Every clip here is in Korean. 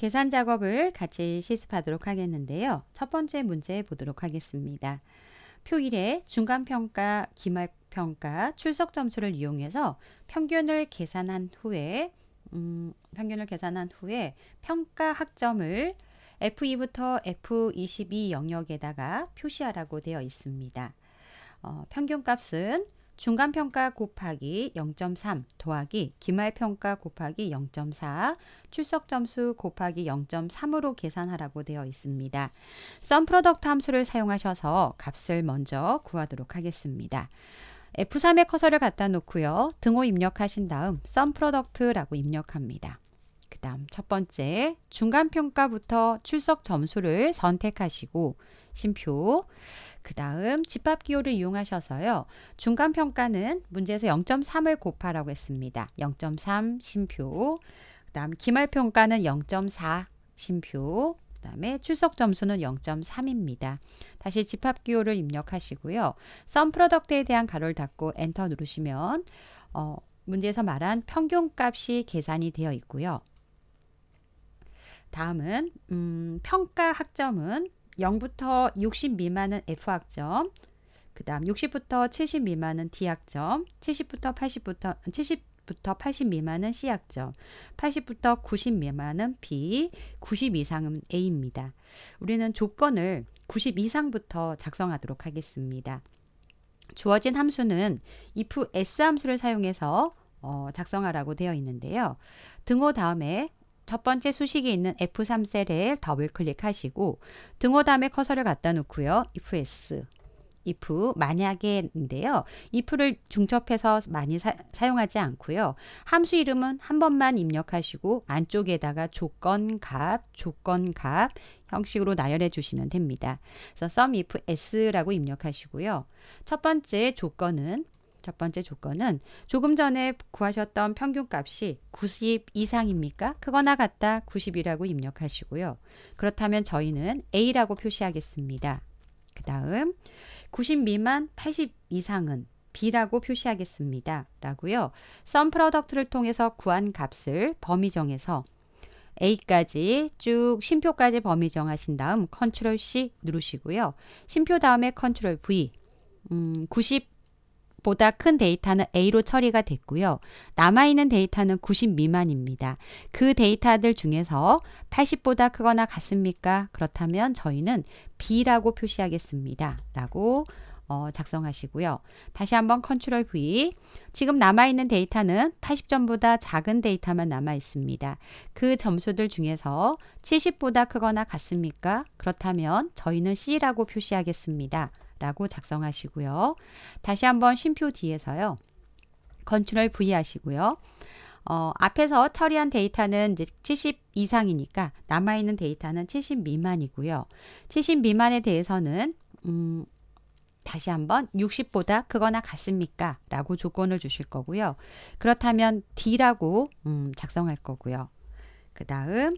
계산 작업을 같이 실습하도록 하겠는데요. 첫 번째 문제 보도록 하겠습니다. 표 1에 중간평가, 기말평가, 출석 점수를 이용해서 평균을 계산한 후에 음, 평균을 계산한 후에 평가 학점을 F2부터 F22 영역에다가 표시하라고 되어 있습니다. 어, 평균값은 중간평가 곱하기 0.3 더하기 기말평가 곱하기 0.4 출석점수 곱하기 0.3으로 계산하라고 되어 있습니다. 썸프로덕트 함수를 사용하셔서 값을 먼저 구하도록 하겠습니다. F3에 커서를 갖다 놓고요. 등호 입력하신 다음 썸프로덕트라고 입력합니다. 그 다음 첫 번째 중간평가부터 출석 점수를 선택하시고 심표 그 다음 집합기호를 이용하셔서요. 중간평가는 문제에서 0.3을 곱하라고 했습니다. 0.3 심표 그 다음 기말평가는 0.4 심표 그 다음에 출석 점수는 0.3입니다. 다시 집합 기호를 입력하시고요. 썸 프로덕트에 대한 가로를 닫고 엔터 누르시면 어, 문제에서 말한 평균값이 계산이 되어 있고요. 다음은 음, 평가 학점은 0부터 60 미만은 F학점, 그 다음 60부터 70 미만은 D학점, 70부터 80부터 70부터 80 미만은 C학점, 80부터 90 미만은 B, 90 이상은 A입니다. 우리는 조건을 90 이상부터 작성하도록 하겠습니다. 주어진 함수는 if s 함수를 사용해서 어, 작성하라고 되어 있는데요. 등호 다음에 첫 번째 수식이 있는 F3 셀을 더블 클릭하시고 등호 다음에 커서를 갖다 놓고요. if s if 만약에인데요. if를 중첩해서 많이 사, 용하지 않고요. 함수 이름은 한 번만 입력하시고 안쪽에다가 조건값, 조건값 형식으로 나열해 주시면 됩니다. 그래서 sum if s라고 입력하시고요. 첫 번째 조건은 첫 번째 조건은 조금 전에 구하셨던 평균값이 90 이상입니까? 크거나 같다 90이라고 입력하시고요. 그렇다면 저희는 A라고 표시하겠습니다. 그 다음 90 미만 80 이상은 B라고 표시하겠습니다. 라고요. 썸 프로덕트를 통해서 구한 값을 범위 정해서 A까지 쭉 심표까지 범위 정하신 다음 컨트롤 C 누르시고요. 심표 다음에 컨트롤 V 음, 90 보다 큰 데이터는 A로 처리가 됐고요. 남아있는 데이터는 90 미만입니다. 그 데이터들 중에서 80보다 크거나 같습니까? 그렇다면 저희는 B라고 표시하겠습니다. 라고 어, 작성하시고요. 다시 한번 컨트롤 V. 지금 남아있는 데이터는 80점보다 작은 데이터만 남아있습니다. 그 점수들 중에서 70보다 크거나 같습니까? 그렇다면 저희는 C라고 표시하겠습니다. 라고 작성하시고요. 다시 한번 쉼표 뒤에서요. 컨트롤 V 하시고요. 어, 앞에서 처리한 데이터는 이제 70 이상이니까 남아있는 데이터는 70 미만이고요. 70 미만에 대해서는 음, 다시 한번 60보다 크거나 같습니까? 라고 조건을 주실 거고요. 그렇다면 D라고 음, 작성할 거고요. 그 다음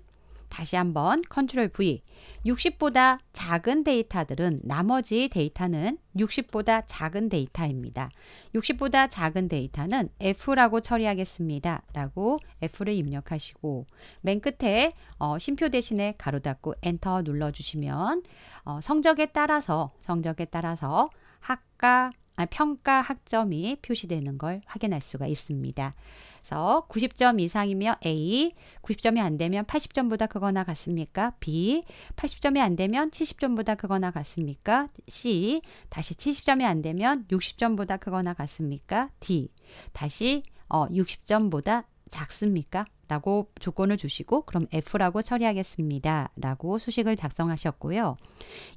다시 한번 컨트롤 V. 60보다 작은 데이터들은 나머지 데이터는 60보다 작은 데이터입니다. 60보다 작은 데이터는 F라고 처리하겠습니다. 라고 F를 입력하시고 맨 끝에 어, 쉼표 대신에 가로 닫고 엔터 눌러주시면 어, 성적에 따라서 성적에 따라서 학과 아, 평가 학점이 표시되는 걸 확인할 수가 있습니다. 따라서 90점 이상이면 A, 90점이 안 되면 80점보다 크거나 같습니까? B, 80점이 안 되면 70점보다 크거나 같습니까? C, 다시 70점이 안 되면 60점보다 크거나 같습니까? D, 다시 어, 60점보다 작습니까? 라고 조건을 주시고 그럼 F라고 처리하겠습니다. 라고 수식을 작성하셨고요.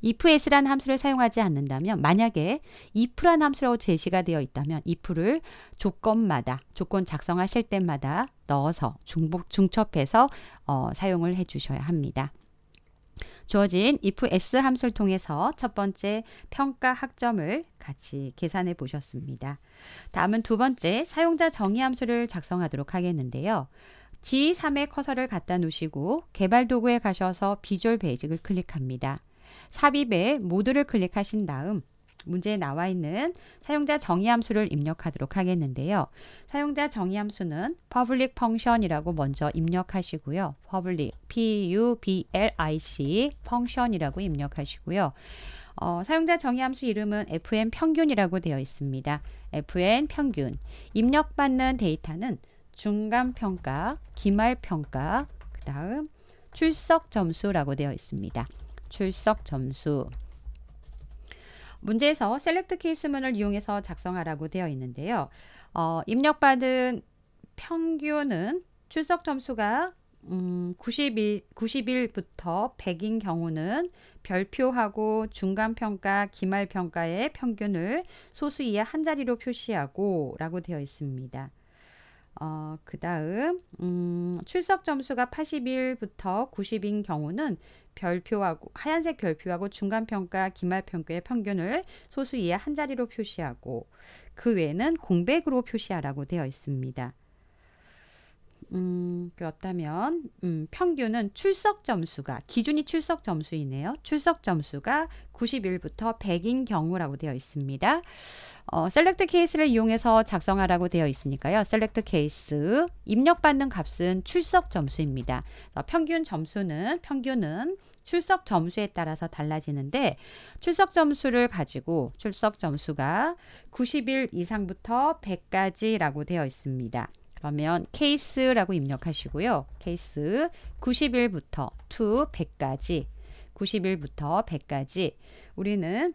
ifs란 함수를 사용하지 않는다면 만약에 if란 함수라고 제시가 되어 있다면 if를 조건마다 조건 작성하실 때마다 넣어서 중복 중첩해서 어, 사용을 해 주셔야 합니다. 주어진 if s 함수를 통해서 첫 번째 평가 학점을 같이 계산해 보셨습니다. 다음은 두 번째 사용자 정의 함수를 작성하도록 하겠는데요. G3에 커서를 갖다 놓으시고 개발 도구에 가셔서 비주얼 베이직을 클릭합니다. 삽입에 모두를 클릭하신 다음 문제에 나와 있는 사용자 정의 함수를 입력하도록 하겠는데요. 사용자 정의 함수는 public function이라고 먼저 입력하시고요. public, p-u-b-l-i-c, function이라고 입력하시고요. 어, 사용자 정의 함수 이름은 fn 평균이라고 되어 있습니다. fn 평균. 입력받는 데이터는 중간평가, 기말평가, 그 다음 출석 점수라고 되어 있습니다. 출석 점수. 문제에서 셀렉트 케이스문을 이용해서 작성하라고 되어 있는데요. 어, 입력받은 평균은 출석 점수가 음, 91, 91부터 100인 경우는 별표하고 중간평가, 기말평가의 평균을 소수 이하 한 자리로 표시하고 라고 되어 있습니다. 어, 그 다음, 음, 출석 점수가 81부터 90인 경우는 별표하고 하얀색 별표하고 중간 평가, 기말 평가의 평균을 소수 이하 한 자리로 표시하고 그 외에는 공백으로 표시하라고 되어 있습니다. 음, 그렇다면 음, 평균은 출석 점수가 기준이 출석 점수이네요. 출석 점수가 91부터 100인 경우라고 되어 있습니다. 어, 셀렉트 케이스를 이용해서 작성하라고 되어 있으니까요. 셀렉트 케이스 입력받는 값은 출석 점수입니다. 어, 평균 점수는 평균은 출석 점수에 따라서 달라지는데 출석 점수를 가지고 출석 점수가 9 0일 이상부터 100까지라고 되어 있습니다. 그러면 케이스라고 입력하시고요. 케이스 90일부터 to 100까지 90일부터 100까지 우리는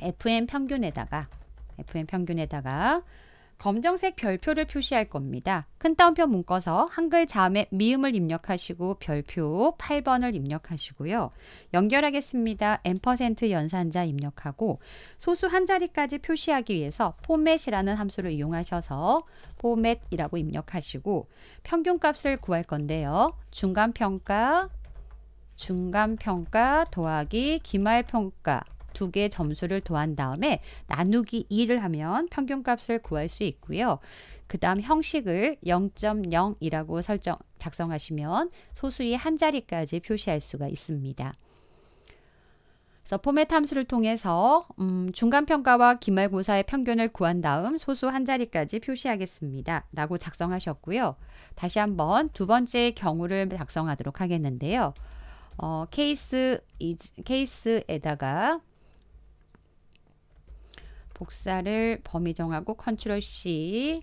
FM 평균에다가 FM 평균에다가 검정색 별표를 표시할 겁니다. 큰 따옴표 묶어서 한글 자음에 미음을 입력하시고 별표 8번을 입력하시고요. 연결하겠습니다. 앰 연산자 입력하고 소수 한 자리까지 표시하기 위해서 포맷이라는 함수를 이용하셔서 포맷이라고 입력하시고 평균값을 구할 건데요. 중간평가, 중간평가 더하기 기말평가 두 개의 점수를 더한 다음에 나누기 2를 하면 평균값을 구할 수 있고요. 그 다음 형식을 0.0이라고 설정 작성하시면 소수의 한 자리까지 표시할 수가 있습니다. 서 포맷 함수를 통해서 음, 중간평가와 기말고사의 평균을 구한 다음 소수 한 자리까지 표시하겠습니다. 라고 작성하셨고요. 다시 한번 두 번째 경우를 작성하도록 하겠는데요. 어, 케이스, 케이스에다가 복사를 범위 정하고 컨트롤 C,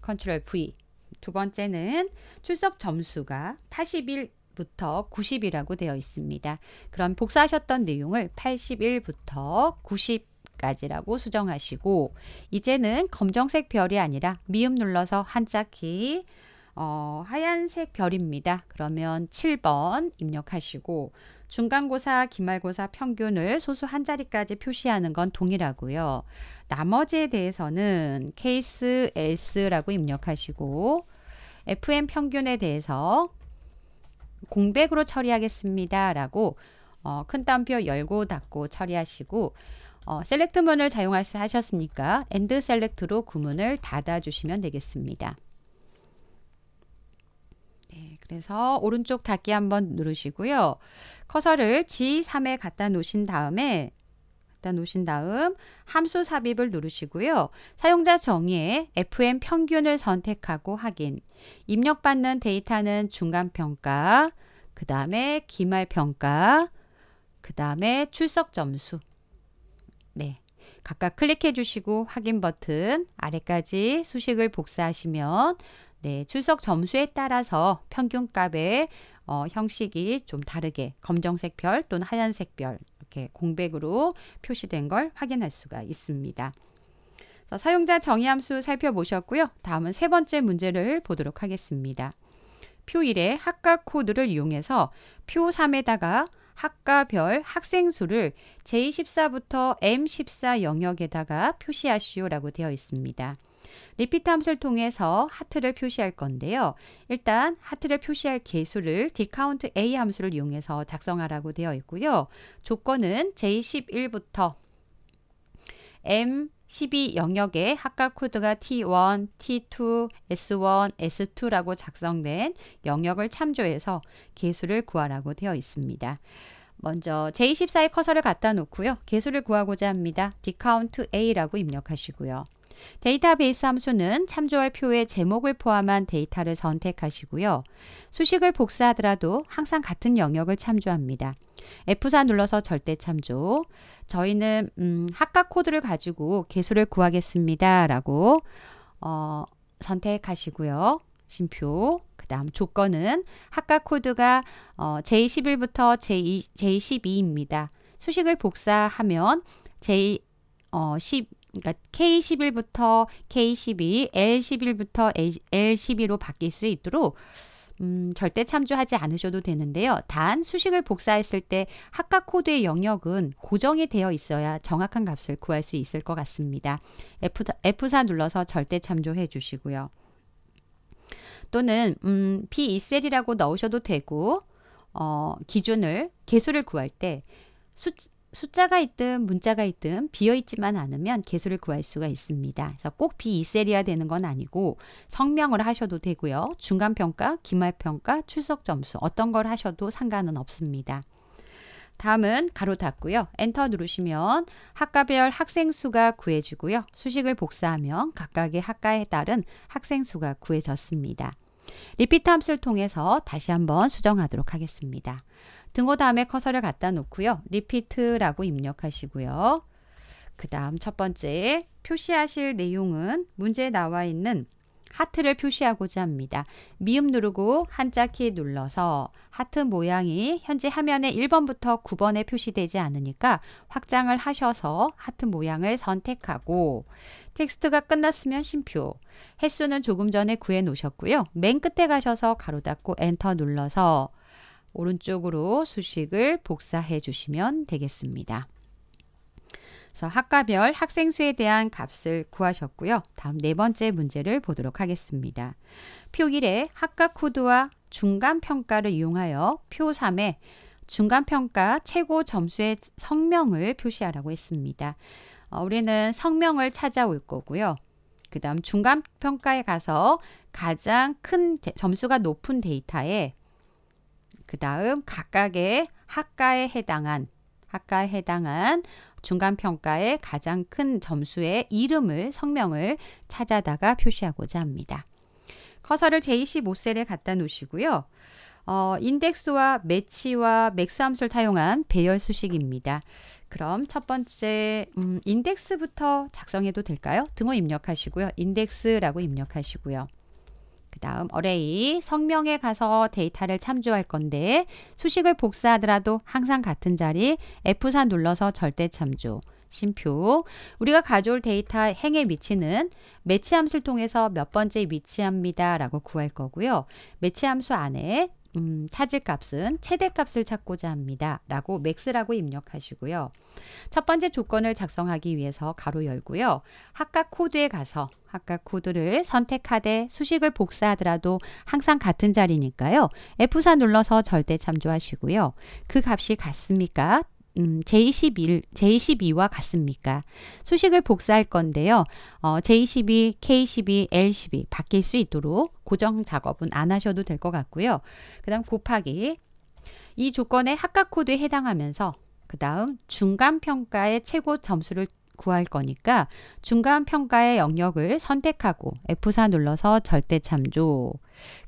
컨트롤 V. 두 번째는 출석 점수가 81부터 90이라고 되어 있습니다. 그럼 복사하셨던 내용을 81부터 90 까지라고 수정하시고 이제는 검정색 별이 아니라 미음 눌러서 한자키 어, 하얀색 별입니다. 그러면 7번 입력하시고 중간고사, 기말고사 평균을 소수 한 자리까지 표시하는 건 동일하고요. 나머지에 대해서는 케이스 S라고 입력하시고 FM 평균에 대해서 공백으로 처리하겠습니다. 라고 어, 큰 따옴표 열고 닫고 처리하시고 어, 셀렉트문을 사용하셨으니까 엔드 셀렉트로 구문을 닫아주시면 되겠습니다. 그래서 오른쪽 닫기 한번 누르시고요. 커서를 G3에 갖다 놓으신 다음에 갖다 놓으신 다음 함수 삽입을 누르시고요. 사용자 정의에 FM 평균을 선택하고 확인. 입력받는 데이터는 중간 평가, 그 다음에 기말 평가, 그 다음에 출석 점수. 네. 각각 클릭해 주시고 확인 버튼 아래까지 수식을 복사하시면 네, 출석 점수에 따라서 평균값의 어, 형식이 좀 다르게 검정색 별 또는 하얀색 별 이렇게 공백으로 표시된 걸 확인할 수가 있습니다. 자, 사용자 정의 함수 살펴보셨고요. 다음은 세 번째 문제를 보도록 하겠습니다. 표 1의 학과 코드를 이용해서 표 3에다가 학과별 학생 수를 J14부터 M14 영역에다가 표시하시오라고 되어 있습니다. 리피트 함수를 통해서 하트를 표시할 건데요. 일단 하트를 표시할 개수를 디카운트 a 함수를 이용해서 작성하라고 되어 있고요. 조건은 j11부터 m 12 영역에 학과 코드가 T1, T2, S1, S2라고 작성된 영역을 참조해서 개수를 구하라고 되어 있습니다. 먼저 J14에 커서를 갖다 놓고요. 개수를 구하고자 합니다. d e c o A라고 입력하시고요. 데이터베이스 함수는 참조할 표의 제목을 포함한 데이터를 선택하시고요. 수식을 복사하더라도 항상 같은 영역을 참조합니다. F4 눌러서 절대 참조. 저희는 음, 합각 코드를 가지고 개수를 구하겠습니다. 라고 어, 선택하시고요. 심표. 그 다음 조건은 합각 코드가 어, J11부터 J, J12입니다. 수식을 복사하면 J, 어, 10, 그러니까 K11부터 K12, L11부터 L12로 바뀔 수 있도록 음, 절대 참조하지 않으셔도 되는데요. 단 수식을 복사했을 때 합각 코드의 영역은 고정이 되어 있어야 정확한 값을 구할 수 있을 것 같습니다. F, F4 눌러서 절대 참조해 주시고요. 또는 음, p 2셀이라고 넣으셔도 되고 어, 기준을 개수를 구할 때 수, 숫자가 있든 문자가 있든 비어있지만 않으면 개수를 구할 수가 있습니다. 그래서 꼭 비이셀이야 되는 건 아니고 성명을 하셔도 되고요. 중간평가, 기말평가, 출석점수 어떤 걸 하셔도 상관은 없습니다. 다음은 가로 닫고요. 엔터 누르시면 학과별 학생 수가 구해지고요. 수식을 복사하면 각각의 학과에 따른 학생 수가 구해졌습니다. 리피트 함수를 통해서 다시 한번 수정하도록 하겠습니다. 등호 다음에 커서를 갖다 놓고요. 리피트라고 입력하시고요. 그 다음 첫 번째 표시하실 내용은 문제에 나와 있는 하트를 표시하고자 합니다. 미음 누르고 한자 키 눌러서 하트 모양이 현재 화면에 1번부터 9번에 표시되지 않으니까 확장을 하셔서 하트 모양을 선택하고 텍스트가 끝났으면 심표 횟수는 조금 전에 구해 놓으셨고요. 맨 끝에 가셔서 가로 닫고 엔터 눌러서 오른쪽으로 수식을 복사해 주시면 되겠습니다. 그래서 학과별 학생 수에 대한 값을 구하셨고요. 다음 네 번째 문제를 보도록 하겠습니다. 표 1에 학과 코드와 중간 평가를 이용하여 표 3에 중간 평가 최고 점수의 성명을 표시하라고 했습니다. 어, 우리는 성명을 찾아올 거고요. 그 다음 중간 평가에 가서 가장 큰 점수가 높은 데이터에 그 다음 각각의 학과에 해당한 학과에 해당한 중간평가의 가장 큰 점수의 이름을 성명을 찾아다가 표시하고자 합니다. 커서를 제25셀에 갖다 놓으시고요. 어, 인덱스와 매치와 맥스함수를 사용한 배열 수식입니다. 그럼 첫 번째 음, 인덱스부터 작성해도 될까요? 등호 입력하시고요. 인덱스라고 입력하시고요. 그 다음 어레이 성명에 가서 데이터를 참조할 건데 수식을 복사하더라도 항상 같은 자리 F4 눌러서 절대 참조 심표 우리가 가져올 데이터 행의위치는 매치 함수를 통해서 몇 번째 위치합니다 라고 구할 거고요. 매치 함수 안에 음, 찾을 값은 최대값을 찾고자 합니다. 라고 맥스라고 입력하시고요. 첫 번째 조건을 작성하기 위해서 가로 열고요. 합각 코드에 가서 합각 코드를 선택하되 수식을 복사하더라도 항상 같은 자리니까요. F4 눌러서 절대 참조하시고요. 그 값이 같습니까? 음, J11, J12와 같습니까? 수식을 복사할 건데요. 어, J12, K12, L12 바뀔 수 있도록 고정 작업은 안 하셔도 될 것 같고요. 그 다음 곱하기 이 조건의 합각 코드에 해당하면서 그 다음 중간 평가의 최고 점수를 구할 거니까 중간 평가의 영역을 선택하고 F4 눌러서 절대 참조.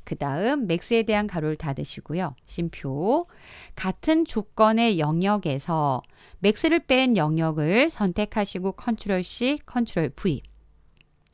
그 다음 맥스에 대한 가로를 닫으시고요. 심표. 같은 조건의 영역에서 맥스를 뺀 영역을 선택하시고 컨트롤 C, 컨트롤 V.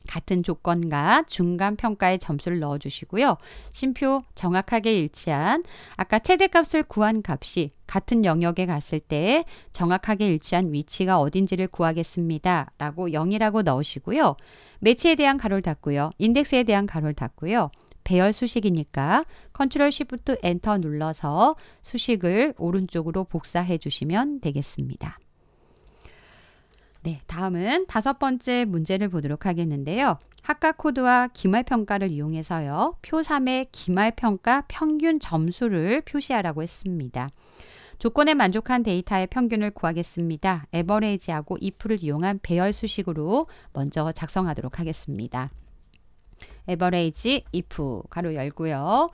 같은 조건과 중간 평가의 점수를 넣어 주시고요. 심표 정확하게 일치한 아까 최대값을 구한 값이 같은 영역에 갔을 때 정확하게 일치한 위치가 어딘지를 구하겠습니다. 라고 0이라고 넣으시고요. 매치에 대한 가로를 닫고요. 인덱스에 대한 가로를 닫고요. 배열 수식이니까 컨트롤 s 프트 엔터 눌러서 수식을 오른쪽으로 복사해 주시면 되겠습니다. 네, 다음은 다섯 번째 문제를 보도록 하겠는데요. 학과 코드와 기말 평가를 이용해서요. 표 3의 기말 평가 평균 점수를 표시하라고 했습니다. 조건에 만족한 데이터의 평균을 구하겠습니다. 에버레이지하고 if를 이용한 배열 수식으로 먼저 작성하도록 하겠습니다. 에버레이지 if 가로 열고요.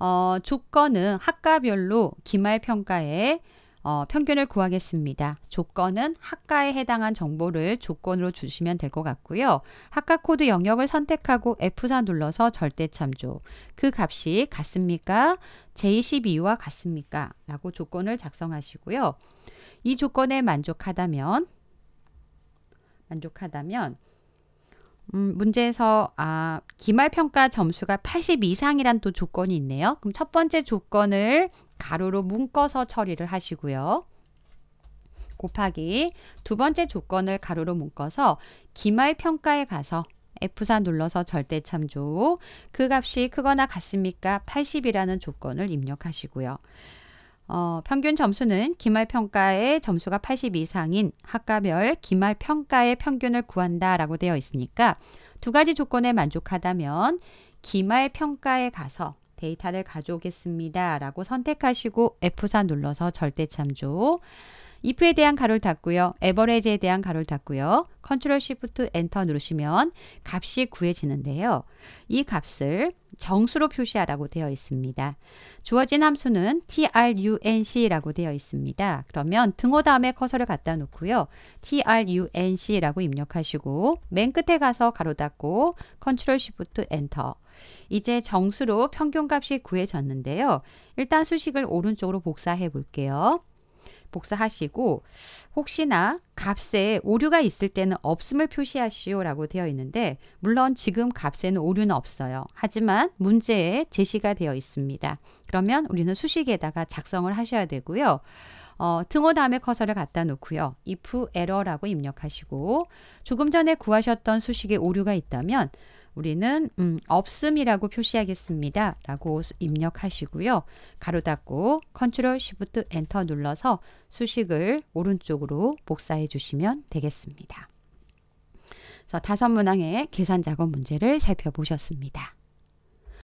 어, 조건은 학과별로 기말 평가에 어, 평균을 구하겠습니다. 조건은 학과에 해당한 정보를 조건으로 주시면 될 것 같고요. 학과 코드 영역을 선택하고 F4 눌러서 절대 참조. 그 값이 같습니까? J12와 같습니까? 라고 조건을 작성하시고요. 이 조건에 만족하다면 만족하다면 음, 문제에서 아, 기말평가 점수가 80 이상이란 또 조건이 있네요. 그럼 첫 번째 조건을 가로로 묶어서 처리를 하시고요. 곱하기 두 번째 조건을 가로로 묶어서 기말 평가에 가서 F4 눌러서 절대 참조 그 값이 크거나 같습니까? 80이라는 조건을 입력하시고요. 어, 평균 점수는 기말평가의 점수가 80 이상인 학과별 기말평가의 평균을 구한다 라고 되어 있으니까 두 가지 조건에 만족하다면 기말평가에 가서 데이터를 가져오겠습니다. 라고 선택하시고 F4 눌러서 절대 참조 if에 대한 가로를 닫고요. e v r a g e 에 대한 가로를 닫고요. Ctrl 컨트롤 시프 t 엔터 누르시면 값이 구해지는데요. 이 값을 정수로 표시하라고 되어 있습니다. 주어진 함수는 trunc라고 되어 있습니다. 그러면 등호 다음에 커서를 갖다 놓고요. trunc라고 입력하시고 맨 끝에 가서 가로 닫고 Ctrl 컨트롤 시프 t 엔터 이제 정수로 평균값이 구해졌는데요. 일단 수식을 오른쪽으로 복사해 볼게요. 복사하시고 혹시나 값에 오류가 있을 때는 없음을 표시하시오라고 되어 있는데 물론 지금 값에는 오류는 없어요. 하지만 문제에 제시가 되어 있습니다. 그러면 우리는 수식에다가 작성을 하셔야 되고요. 어, 등호 다음에 커서를 갖다 놓고요. if error라고 입력하시고 조금 전에 구하셨던 수식에 오류가 있다면 우리는 음, 없음이라고 표시하겠습니다. 라고 입력하시고요. 가로 닫고 컨트롤 쉬프트 엔터 눌러서 수식을 오른쪽으로 복사해 주시면 되겠습니다. 그래서 다섯 문항의 계산 작업 문제를 살펴보셨습니다.